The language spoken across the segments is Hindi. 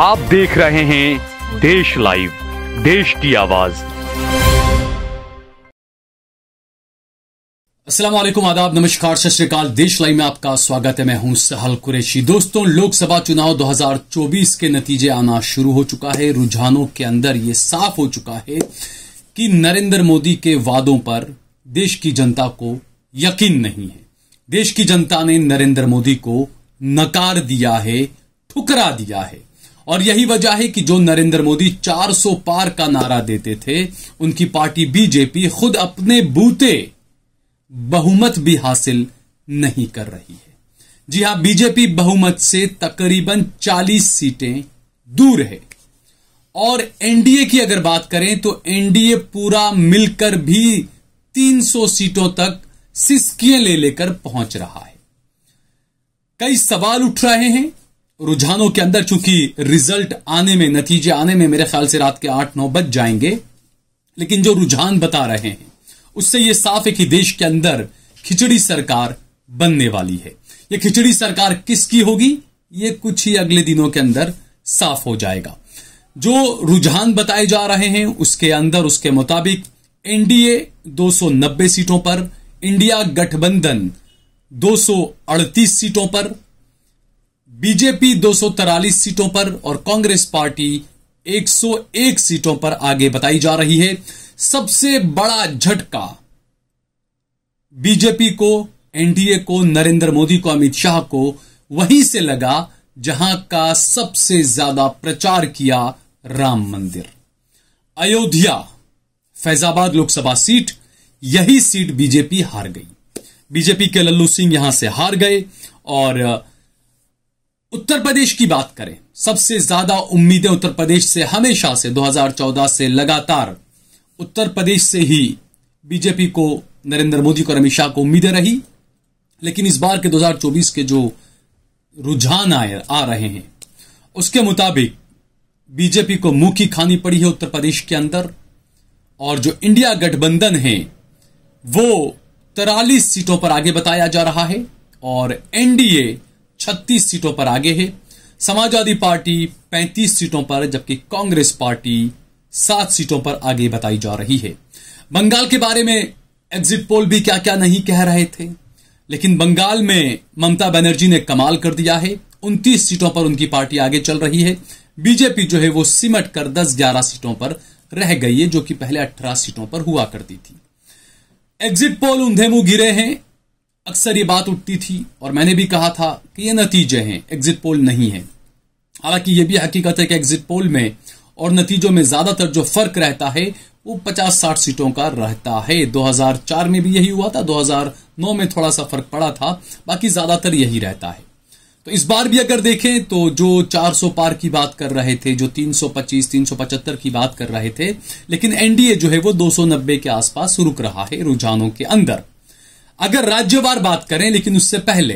आप देख रहे हैं देश लाइव देश की आवाज असलम आदाब नमस्कार सत देश लाइव में आपका स्वागत है मैं हूं सहल कुरैशी दोस्तों लोकसभा चुनाव 2024 के नतीजे आना शुरू हो चुका है रुझानों के अंदर ये साफ हो चुका है कि नरेंद्र मोदी के वादों पर देश की जनता को यकीन नहीं है देश की जनता ने नरेंद्र मोदी को नकार दिया है ठुकरा दिया है और यही वजह है कि जो नरेंद्र मोदी 400 पार का नारा देते थे उनकी पार्टी बीजेपी खुद अपने बूते बहुमत भी हासिल नहीं कर रही है जी हां बीजेपी बहुमत से तकरीबन 40 सीटें दूर है और एनडीए की अगर बात करें तो एनडीए पूरा मिलकर भी 300 सीटों तक सिस्कियां ले लेकर पहुंच रहा है कई सवाल उठ रहे हैं रुझानों के अंदर चूंकि रिजल्ट आने में नतीजे आने में मेरे ख्याल से रात के आठ नौ बज जाएंगे लेकिन जो रुझान बता रहे हैं उससे यह साफ है कि देश के अंदर खिचड़ी सरकार बनने वाली है यह खिचड़ी सरकार किसकी होगी ये कुछ ही अगले दिनों के अंदर साफ हो जाएगा जो रुझान बताए जा रहे हैं उसके अंदर उसके मुताबिक एनडीए 290 सीटों पर इंडिया गठबंधन 238 सीटों पर बीजेपी दो सीटों पर और कांग्रेस पार्टी 101 सीटों पर आगे बताई जा रही है सबसे बड़ा झटका बीजेपी को एनडीए को नरेंद्र मोदी को अमित शाह को वहीं से लगा जहां का सबसे ज्यादा प्रचार किया राम मंदिर अयोध्या फैजाबाद लोकसभा सीट यही सीट बीजेपी हार गई बीजेपी के लल्लू सिंह यहां से हार गए और उत्तर प्रदेश की बात करें सबसे ज्यादा उम्मीदें उत्तर प्रदेश से हमेशा से 2014 से लगातार उत्तर प्रदेश से ही बीजेपी को नरेंद्र मोदी को अमित शाह को उम्मीदें रही लेकिन इस बार के 2024 के जो रुझान आए आ रहे हैं उसके मुताबिक बीजेपी को मुंह की खानी पड़ी है उत्तर प्रदेश के अंदर और जो इंडिया गठबंधन है वो तिरालीस सीटों पर आगे बताया जा रहा है और एनडीए छत्तीस सीटों पर आगे है समाजवादी पार्टी 35 सीटों पर जबकि कांग्रेस पार्टी सात सीटों पर आगे बताई जा रही है बंगाल के बारे में एग्जिट पोल भी क्या क्या नहीं कह रहे थे लेकिन बंगाल में ममता बनर्जी ने कमाल कर दिया है उनतीस सीटों पर उनकी पार्टी आगे चल रही है बीजेपी जो है वो सिमट कर दस ग्यारह सीटों पर रह गई है जो कि पहले अठारह सीटों पर हुआ करती थी एग्जिट पोल ऊंधे मुंह गिरे हैं अक्सर ये बात उठती थी और मैंने भी कहा था कि ये नतीजे हैं एग्जिट पोल नहीं है हालांकि ये भी हकीकत है कि एग्जिट पोल में और नतीजों में ज्यादातर जो फर्क रहता है वो 50-60 सीटों का रहता है 2004 में भी यही हुआ था 2009 में थोड़ा सा फर्क पड़ा था बाकी ज्यादातर यही रहता है तो इस बार भी अगर देखें तो जो 400 पार की बात कर रहे थे जो 325 375 की बात कर रहे थे लेकिन एनडीए जो है वो 290 के आसपास रुक रहा है रुझानों के अंदर अगर राज्यवार बात करें लेकिन उससे पहले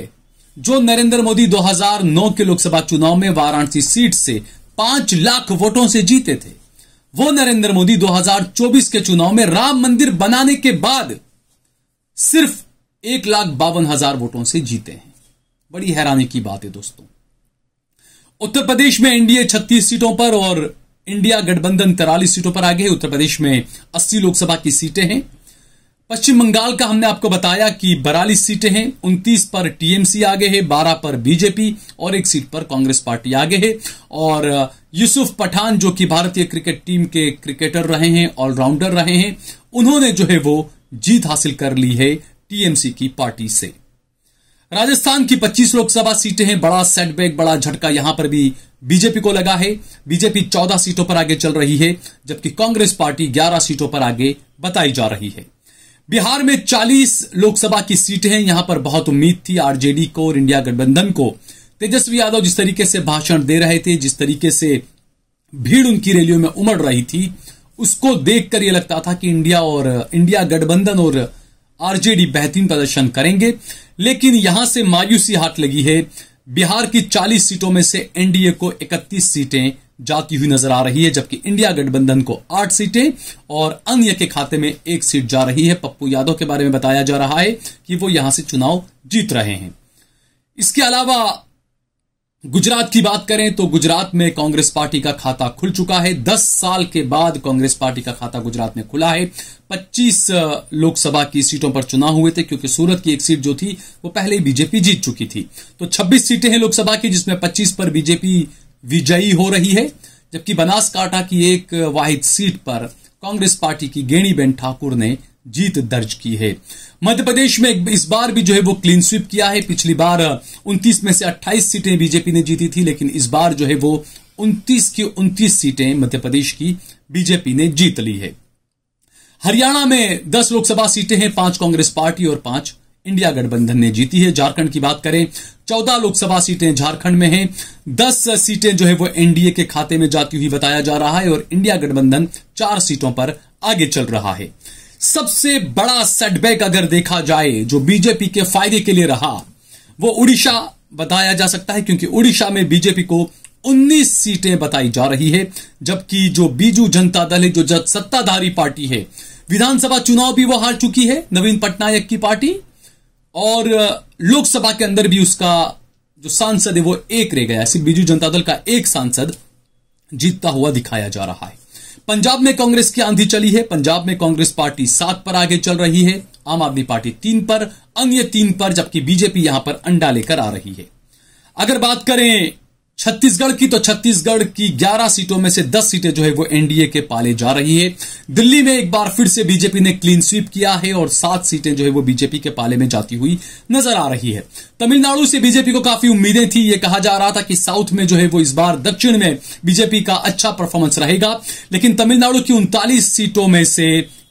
जो नरेंद्र मोदी 2009 के लोकसभा चुनाव में वाराणसी सीट से पांच लाख वोटों से जीते थे वो नरेंद्र मोदी 2024 के चुनाव में राम मंदिर बनाने के बाद सिर्फ एक लाख बावन हजार वोटों से जीते हैं बड़ी हैरानी की बात है दोस्तों उत्तर प्रदेश में एनडीए 36 सीटों पर और इंडिया गठबंधन तिरालीस सीटों पर आगे उत्तर प्रदेश में 80 लोकसभा की सीटें हैं पश्चिम बंगाल का हमने आपको बताया कि बरालीस सीटें हैं उनतीस पर टीएमसी आगे है बारह पर बीजेपी और एक सीट पर कांग्रेस पार्टी आगे है और यूसुफ पठान जो कि भारतीय क्रिकेट टीम के क्रिकेटर रहे हैं ऑलराउंडर रहे हैं उन्होंने जो है वो जीत हासिल कर ली है टीएमसी की पार्टी से राजस्थान की 25 लोकसभा सीटें हैं बड़ा सेटबैक बड़ा झटका यहां पर भी बीजेपी को लगा है बीजेपी 14 सीटों पर आगे चल रही है जबकि कांग्रेस पार्टी 11 सीटों पर आगे बताई जा रही है बिहार में 40 लोकसभा की सीटें हैं यहां पर बहुत उम्मीद थी आरजेडी को और इंडिया गठबंधन को तेजस्वी यादव जिस तरीके से भाषण दे रहे थे जिस तरीके से भीड़ उनकी रैलियों में उमड़ रही थी उसको देखकर यह लगता था कि इंडिया और इंडिया गठबंधन और आरजेडी बेहतरीन प्रदर्शन करेंगे लेकिन यहां से मायूसी हाथ लगी है बिहार की 40 सीटों में से एनडीए को 31 सीटें जाती हुई नजर आ रही है जबकि इंडिया गठबंधन को आठ सीटें और अन्य के खाते में एक सीट जा रही है पप्पू यादव के बारे में बताया जा रहा है कि वो यहां से चुनाव जीत रहे हैं इसके अलावा गुजरात की बात करें तो गुजरात में कांग्रेस पार्टी का खाता खुल चुका है दस साल के बाद कांग्रेस पार्टी का खाता गुजरात में खुला है पच्चीस लोकसभा की सीटों पर चुनाव हुए थे क्योंकि सूरत की एक सीट जो थी वो पहले बीजेपी जीत चुकी थी तो छब्बीस सीटें हैं लोकसभा की जिसमें पच्चीस पर बीजेपी विजयी हो रही है जबकि बनासकांठा की एक वाहिद सीट पर कांग्रेस पार्टी की गेणीबेन ठाकुर ने जीत दर्ज की है मध्य प्रदेश में इस बार भी जो है वो क्लीन स्वीप किया है पिछली बार 29 में से 28 सीटें बीजेपी ने जीती थी लेकिन इस बार जो है वो 29 की 29 सीटें मध्य प्रदेश की बीजेपी ने जीत ली है हरियाणा में 10 लोकसभा सीटें हैं पांच कांग्रेस पार्टी और पांच इंडिया गठबंधन ने जीती है झारखंड की बात करें चौदह लोकसभा सीटें झारखंड में हैं दस सीटें जो है वो एनडीए के खाते में जाती हुई बताया जा रहा है और इंडिया गठबंधन चार सीटों पर आगे चल रहा है सबसे बड़ा सेटबैक अगर देखा जाए जो बीजेपी के फायदे के लिए रहा वो उड़ीसा बताया जा सकता है क्योंकि उड़ीसा में बीजेपी को 19 सीटें बताई जा रही है जबकि जो बीजू जनता दल है जो सत्ताधारी पार्टी है विधानसभा चुनाव भी वो हार चुकी है नवीन पटनायक की पार्टी और लोकसभा के अंदर भी उसका जो सांसद है वो एक रह गया सिर्फ बीजू जनता दल का एक सांसद जीतता हुआ दिखाया जा रहा है पंजाब में कांग्रेस की आंधी चली है पंजाब में कांग्रेस पार्टी सात पर आगे चल रही है आम आदमी पार्टी तीन पर अन्य तीन पर जबकि बीजेपी यहां पर अंडा लेकर आ रही है अगर बात करें छत्तीसगढ़ की तो छत्तीसगढ़ की 11 सीटों में से 10 सीटें जो है वो एनडीए के पाले जा रही है दिल्ली में एक बार फिर से बीजेपी ने क्लीन स्वीप किया है और सात सीटें जो है वो बीजेपी के पाले में जाती हुई नजर आ रही है तमिलनाडु से बीजेपी को काफी उम्मीदें थी ये कहा जा रहा था कि साउथ में जो है वो इस बार दक्षिण में बीजेपी का अच्छा परफॉर्मेंस रहेगा लेकिन तमिलनाडु की उनतालीस सीटों में से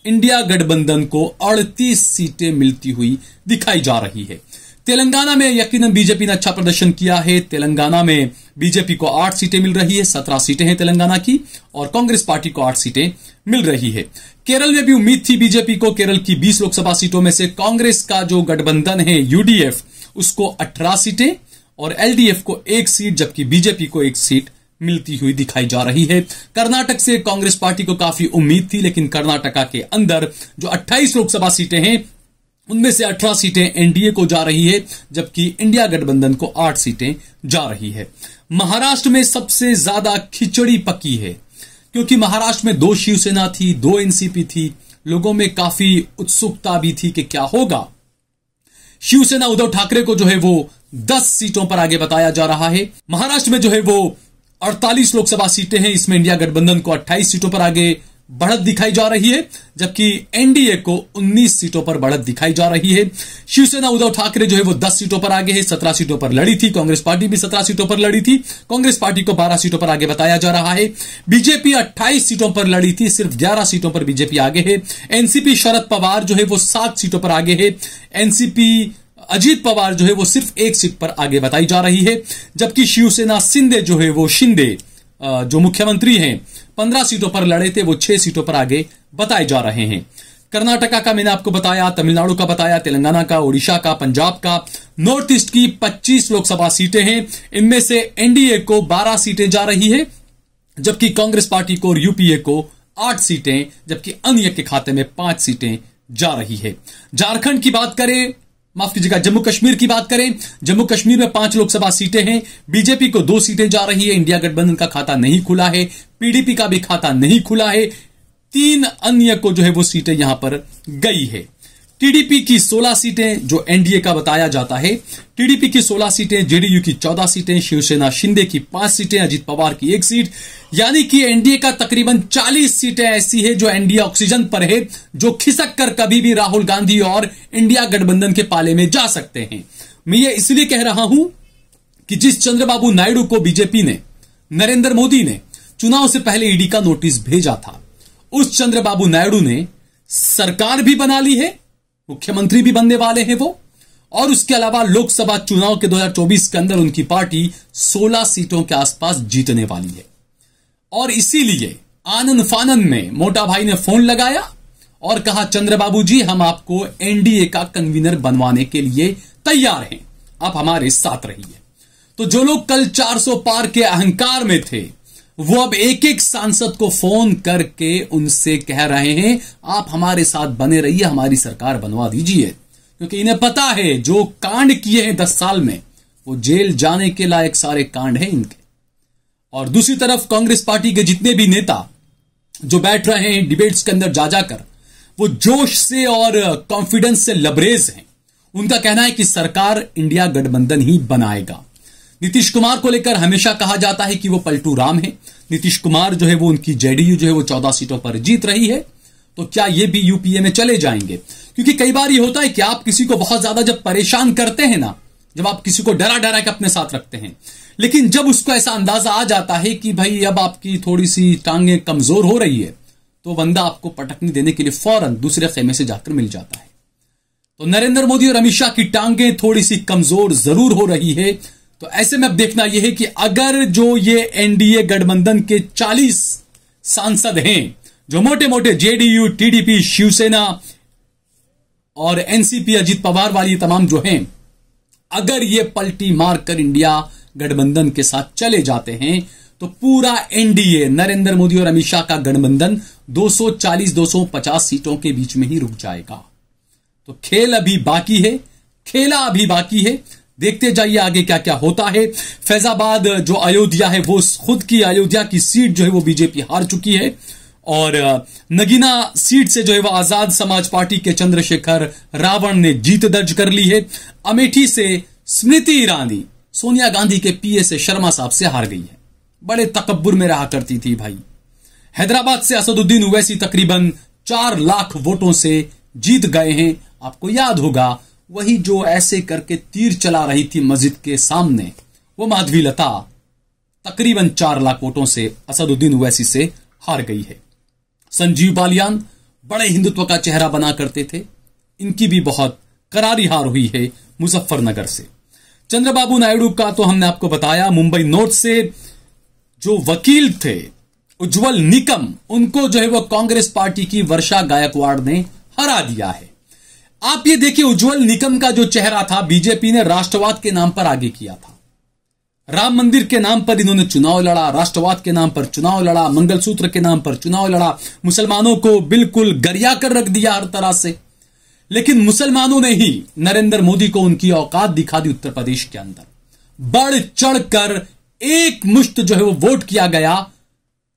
इंडिया गठबंधन को अड़तीस सीटें मिलती हुई दिखाई जा रही है तेलंगाना में यकीनन बीजेपी ने अच्छा प्रदर्शन किया है तेलंगाना में बीजेपी को आठ सीटें मिल रही है सत्रह सीटें हैं तेलंगाना की और कांग्रेस पार्टी को आठ सीटें मिल रही है केरल में भी उम्मीद थी बीजेपी को केरल की बीस लोकसभा सीटों में से कांग्रेस का जो गठबंधन है यूडीएफ उसको अठारह सीटें और एलडीएफ को एक सीट जबकि बीजेपी को एक सीट मिलती हुई दिखाई जा रही है कर्नाटक से कांग्रेस पार्टी को काफी उम्मीद थी लेकिन कर्नाटका के अंदर जो 28 लोकसभा सीटें हैं उनमें से अठारह सीटें एनडीए को जा रही है जबकि इंडिया गठबंधन को आठ सीटें जा रही है महाराष्ट्र में सबसे ज्यादा खिचड़ी पकी है क्योंकि महाराष्ट्र में दो शिवसेना थी दो एनसीपी थी लोगों में काफी उत्सुकता भी थी कि क्या होगा शिवसेना उद्धव ठाकरे को जो है वो दस सीटों पर आगे बताया जा रहा है महाराष्ट्र में जो है वो अड़तालीस लोकसभा सीटें हैं इसमें इंडिया गठबंधन को अट्ठाईस सीटों पर आगे बढ़त दिखाई जा रही है जबकि एनडीए को 19 सीटों पर बढ़त दिखाई जा रही है शिवसेना उद्धव ठाकरे जो है वो 10 सीटों पर आगे है 17 सीटों पर लड़ी थी कांग्रेस पार्टी भी 17 सीटों पर लड़ी थी कांग्रेस पार्टी को 12 सीटों पर आगे बताया जा रहा है बीजेपी 28 सीटों पर लड़ी थी सिर्फ 11 सीटों पर बीजेपी आगे है एनसीपी शरद पवार जो है वो सात सीटों पर आगे है एनसीपी अजीत पवार जो है वो सिर्फ एक सीट पर आगे बताई जा रही है जबकि शिवसेना सिंधे जो है वो शिंदे जो मुख्यमंत्री हैं पंद्रह सीटों पर लड़े थे वो छह सीटों पर आगे बताए जा रहे हैं कर्नाटका का मैंने आपको बताया तमिलनाडु का बताया तेलंगाना का ओडिशा का पंजाब का नॉर्थ ईस्ट की 25 लोकसभा सीटें हैं इनमें से एनडीए को 12 सीटें जा रही है जबकि कांग्रेस पार्टी को और यूपीए को 8 सीटें जबकि अन्य के खाते में 5 सीटें जा रही है झारखंड की बात करें माफ कीजिएगा जम्मू कश्मीर की बात करें जम्मू कश्मीर में पांच लोकसभा सीटें हैं बीजेपी को दो सीटें जा रही है इंडिया गठबंधन का खाता नहीं खुला है पीडीपी का भी खाता नहीं खुला है तीन अन्य को जो है वो सीटें यहां पर गई है टीडीपी की 16 सीटें जो एनडीए का बताया जाता है टीडीपी की 16 सीटें जेडीयू की 14 सीटें शिवसेना शिंदे की 5 सीटें अजीत पवार की एक सीट यानी कि एनडीए का तकरीबन 40 सीटें ऐसी है जो एनडीए ऑक्सीजन पर है जो खिसक कर कभी भी राहुल गांधी और इंडिया गठबंधन के पाले में जा सकते हैं मैं ये इसलिए कह रहा हूं कि जिस चंद्रबाबू नायडू को बीजेपी ने नरेंद्र मोदी ने चुनाव से पहले ईडी का नोटिस भेजा था उस चंद्रबाबू नायडू ने सरकार भी बना ली है मुख्यमंत्री भी बनने वाले हैं वो और उसके अलावा लोकसभा चुनाव के 2024 के अंदर उनकी पार्टी 16 सीटों के आसपास जीतने वाली है और इसीलिए आनंद फानंद में मोटा भाई ने फोन लगाया और कहा चंद्रबाबू जी हम आपको एनडीए का कन्वीनर बनवाने के लिए तैयार हैं आप हमारे साथ रहिए तो जो लोग कल 400 पार के अहंकार में थे वो अब एक एक सांसद को फोन करके उनसे कह रहे हैं आप हमारे साथ बने रहिए हमारी सरकार बनवा दीजिए क्योंकि इन्हें पता है जो कांड किए हैं दस साल में वो जेल जाने के लायक सारे कांड हैं इनके और दूसरी तरफ कांग्रेस पार्टी के जितने भी नेता जो बैठ रहे हैं डिबेट्स के अंदर जा जाकर वो जोश से और कॉन्फिडेंस से लबरेज हैं उनका कहना है कि सरकार इंडिया गठबंधन ही बनाएगा नीतीश कुमार को लेकर हमेशा कहा जाता है कि वो पलटू राम है नीतीश कुमार जो है वो उनकी जेडीयू जो है वो चौदह सीटों पर जीत रही है तो क्या ये भी यूपीए में चले जाएंगे क्योंकि कई बार ये होता है कि आप किसी को बहुत ज्यादा जब परेशान करते हैं ना जब आप किसी को डरा डरा के अपने साथ रखते हैं लेकिन जब उसको ऐसा अंदाजा आ जाता है कि भाई अब आपकी थोड़ी सी टांगे कमजोर हो रही है तो बंदा आपको पटकने देने के लिए फौरन दूसरे खेमे से जाकर मिल जाता है तो नरेंद्र मोदी और अमित शाह की टांगे थोड़ी सी कमजोर जरूर हो रही है तो ऐसे में अब देखना यह है कि अगर जो ये एनडीए गठबंधन के 40 सांसद हैं जो मोटे मोटे जेडीयू टीडीपी शिवसेना और एनसीपी अजीत पवार वाली तमाम जो हैं अगर ये पलटी मारकर इंडिया गठबंधन के साथ चले जाते हैं तो पूरा एनडीए नरेंद्र मोदी और अमित शाह का गठबंधन 240-250 सीटों के बीच में ही रुक जाएगा तो खेल अभी बाकी है खेला अभी बाकी है देखते जाइए आगे क्या क्या होता है फैजाबाद जो अयोध्या है वो खुद की अयोध्या की सीट जो है वो बीजेपी हार चुकी है और नगीना सीट से जो है वो आजाद समाज पार्टी के चंद्रशेखर रावण ने जीत दर्ज कर ली है अमेठी से स्मृति ईरानी सोनिया गांधी के पीए से शर्मा साहब से हार गई है बड़े तकबर में रहा करती थी भाई हैदराबाद से असदुद्दीन उवैसी तकरीबन चार लाख वोटों से जीत गए हैं आपको याद होगा वही जो ऐसे करके तीर चला रही थी मस्जिद के सामने वो माधवी लता तकरीबन चार लाख वोटों से असदुद्दीन ओवैसी से हार गई है संजीव बालियान बड़े हिंदुत्व का चेहरा बना करते थे इनकी भी बहुत करारी हार हुई है मुजफ्फरनगर से चंद्रबाबू नायडू का तो हमने आपको बताया मुंबई नॉर्थ से जो वकील थे उज्जवल निकम उनको जो है वो कांग्रेस पार्टी की वर्षा गायकवाड़ ने हरा दिया है आप ये देखिए उज्जवल निकम का जो चेहरा था बीजेपी ने राष्ट्रवाद के नाम पर आगे किया था राम मंदिर के नाम पर इन्होंने चुनाव लड़ा राष्ट्रवाद के नाम पर चुनाव लड़ा मंगलसूत्र के नाम पर चुनाव लड़ा मुसलमानों को बिल्कुल गरिया कर रख दिया हर तरह से लेकिन मुसलमानों ने ही नरेंद्र मोदी को उनकी औकात दिखा दी उत्तर प्रदेश के अंदर बढ़ चढ़कर एक मुश्त जो है वो वोट किया गया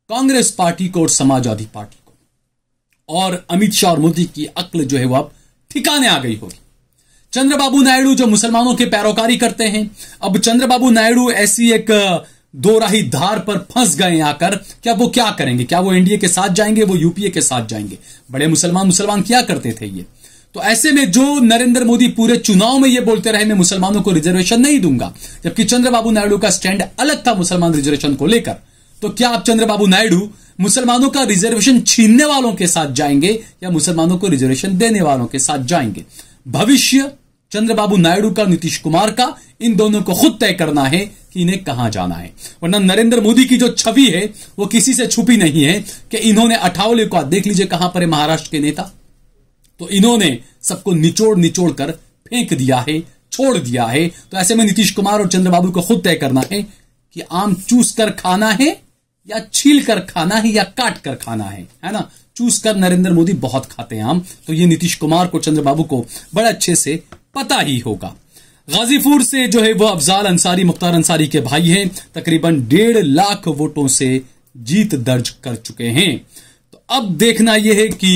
कांग्रेस पार्टी को और समाजवादी पार्टी को और अमित शाह और मोदी की अक्ल जो है वो अब ठिकाने आ गई होगी चंद्रबाबू नायडू जो मुसलमानों के पैरोकारी करते हैं अब चंद्रबाबू नायडू ऐसी एक दो राही धार पर फंस गए आकर क्या वो क्या करेंगे क्या वो एनडीए के साथ जाएंगे वो यूपीए के साथ जाएंगे बड़े मुसलमान मुसलमान क्या करते थे ये तो ऐसे में जो नरेंद्र मोदी पूरे चुनाव में ये बोलते रहे मैं मुसलमानों को रिजर्वेशन नहीं दूंगा जबकि चंद्रबाबू नायडू का स्टैंड अलग था मुसलमान रिजर्वेशन को लेकर तो क्या आप चंद्रबाबू नायडू मुसलमानों का रिजर्वेशन छीनने वालों के साथ जाएंगे या मुसलमानों को रिजर्वेशन देने वालों के साथ जाएंगे भविष्य चंद्रबाबू नायडू का नीतीश कुमार का इन दोनों को खुद तय करना है कि इन्हें कहां जाना है वरना नरेंद्र मोदी की जो छवि है वो किसी से छुपी नहीं है कि इन्होंने अठावले को देख लीजिए कहां पर है महाराष्ट्र के नेता तो इन्होंने सबको निचोड़ निचोड़ कर फेंक दिया है छोड़ दिया है तो ऐसे में नीतीश कुमार और चंद्रबाबू को खुद तय करना है कि आम चूस कर खाना है या छील कर खाना है या काट कर खाना है है ना चूस कर नरेंद्र मोदी बहुत खाते हैं हम तो ये नीतीश कुमार को चंद्रबाबू को बड़े अच्छे से पता ही होगा गाजीपुर से जो है वो अफजाल अंसारी मुख्तार अंसारी के भाई हैं तकरीबन डेढ़ लाख वोटों से जीत दर्ज कर चुके हैं तो अब देखना यह है कि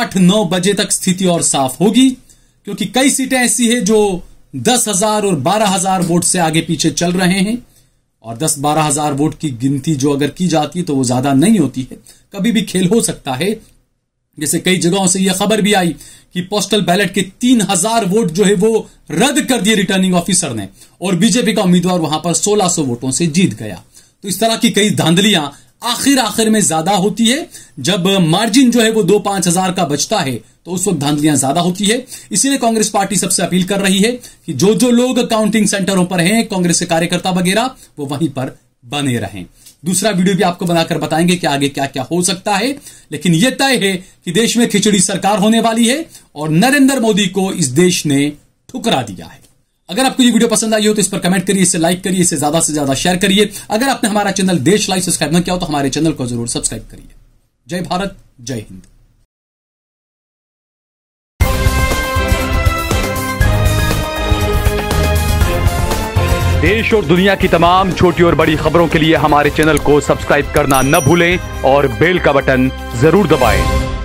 आठ नौ बजे तक स्थिति और साफ होगी क्योंकि कई सीटें ऐसी है जो दस हजार और बारह हजार वोट से आगे पीछे चल रहे हैं और दस बारह हजार वोट की गिनती जो अगर की जाती है तो वो ज्यादा नहीं होती है कभी भी खेल हो सकता है जैसे कई जगहों से यह खबर भी आई कि पोस्टल बैलेट के तीन हजार वोट जो है वो रद्द कर दिए रिटर्निंग ऑफिसर ने और बीजेपी का उम्मीदवार वहां पर सोलह सौ वोटों से जीत गया तो इस तरह की कई धांधलियां आखिर आखिर में ज्यादा होती है जब मार्जिन जो है वो दो पांच हजार का बचता है तो उस वक्त धांधलियां ज्यादा होती है इसीलिए कांग्रेस पार्टी सबसे अपील कर रही है कि जो जो लोग काउंटिंग सेंटरों पर हैं कांग्रेस के कार्यकर्ता वगैरह वो वहीं पर बने रहें दूसरा वीडियो भी आपको बनाकर बताएंगे कि आगे क्या क्या हो सकता है लेकिन यह तय है कि देश में खिचड़ी सरकार होने वाली है और नरेंद्र मोदी को इस देश ने ठुकरा दिया है अगर आपको ये वीडियो पसंद आई हो तो इस पर कमेंट करिए इसे लाइक करिए इसे ज्यादा से ज्यादा शेयर करिए अगर आपने हमारा चैनल देश लाइव सब्सक्राइब न किया हो तो हमारे चैनल को जरूर सब्सक्राइब करिए जय भारत जय हिंद देश और दुनिया की तमाम छोटी और बड़ी खबरों के लिए हमारे चैनल को सब्सक्राइब करना न भूलें और बेल का बटन जरूर दबाएं।